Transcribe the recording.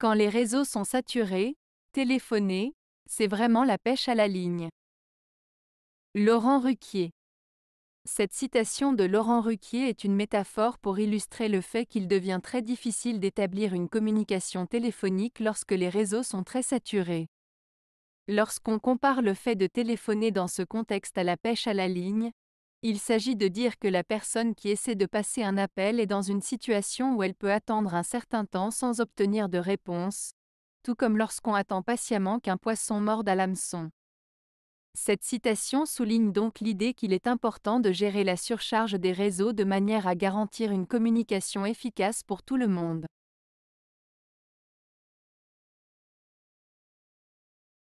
Quand les réseaux sont saturés, téléphoner, c'est vraiment la pêche à la ligne. Laurent Ruquier Cette citation de Laurent Ruquier est une métaphore pour illustrer le fait qu'il devient très difficile d'établir une communication téléphonique lorsque les réseaux sont très saturés. Lorsqu'on compare le fait de téléphoner dans ce contexte à la pêche à la ligne, il s'agit de dire que la personne qui essaie de passer un appel est dans une situation où elle peut attendre un certain temps sans obtenir de réponse, tout comme lorsqu'on attend patiemment qu'un poisson morde à l'hameçon. Cette citation souligne donc l'idée qu'il est important de gérer la surcharge des réseaux de manière à garantir une communication efficace pour tout le monde.